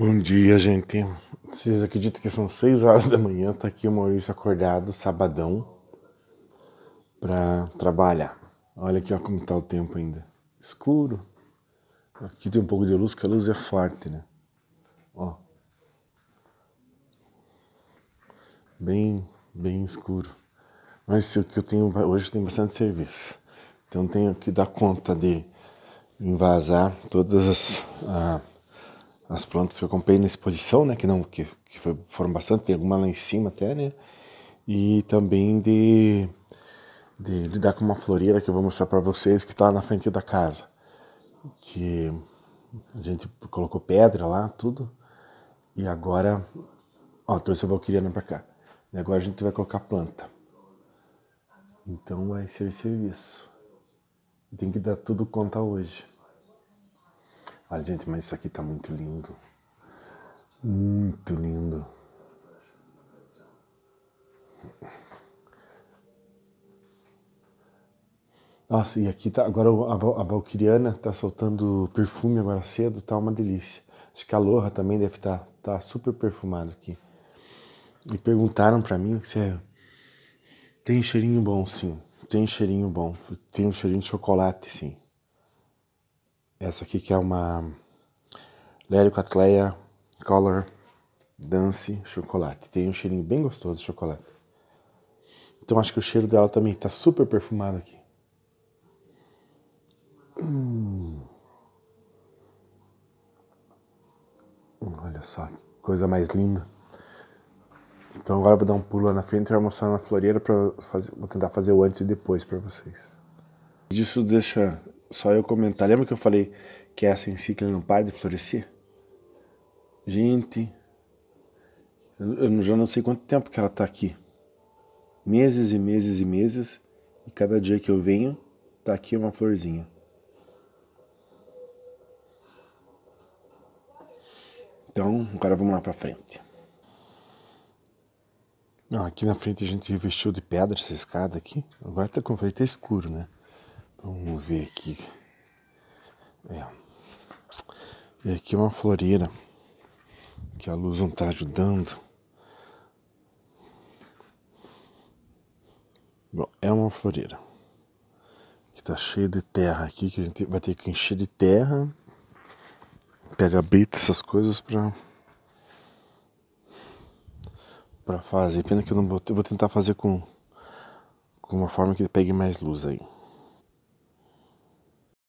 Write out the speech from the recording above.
Bom dia, gente. Vocês acreditam que são 6 horas da manhã? Tá aqui o Maurício acordado, sabadão, pra trabalhar. Olha aqui ó, como tá o tempo ainda. Escuro. Aqui tem um pouco de luz, porque a luz é forte, né? Ó. Bem, bem escuro. Mas o que eu tenho hoje tem bastante serviço. Então tenho que dar conta de invasar todas as. Ah, as plantas que eu comprei na exposição, né, que não que, que foi, foram bastante, tem alguma lá em cima até, né? E também de, de lidar com uma floreira que eu vou mostrar para vocês que está na frente da casa, que a gente colocou pedra lá, tudo. E agora, ó, trouxe a valquiriana para cá. E agora a gente vai colocar planta. Então vai ser serviço. Tem que dar tudo conta hoje. Olha, gente, mas isso aqui tá muito lindo. Muito lindo. Nossa, e aqui tá. Agora a, a Valquiriana tá soltando perfume agora cedo, tá uma delícia. Acho que a Aloha também deve estar tá, tá super perfumado aqui. E perguntaram para mim se é, tem cheirinho bom, sim. Tem cheirinho bom. Tem um cheirinho de chocolate, sim. Essa aqui que é uma Lericotleia Color Dance Chocolate. Tem um cheirinho bem gostoso de chocolate. Então acho que o cheiro dela também está super perfumado aqui. Hum. hum. Olha só que coisa mais linda. Então agora eu vou dar um pulo lá na frente e vou mostrar na floreira para fazer, vou tentar fazer o antes e depois para vocês. Isso deixa só eu comentar. Lembra que eu falei que essa encíclica não para de florescer? Gente, eu já não sei quanto tempo que ela está aqui. Meses e meses e meses. E cada dia que eu venho, está aqui uma florzinha. Então, agora vamos lá para frente. Não, aqui na frente a gente revestiu de pedra essa escada aqui. Agora tá com vai escuro, né? Vamos ver aqui. É. E aqui é uma floreira que a luz não está ajudando. Bom, é uma floreira que está cheia de terra aqui, que a gente vai ter que encher de terra, pega beta essas coisas para para fazer. Pena que eu não vou, vou tentar fazer com, com uma forma que pegue mais luz aí.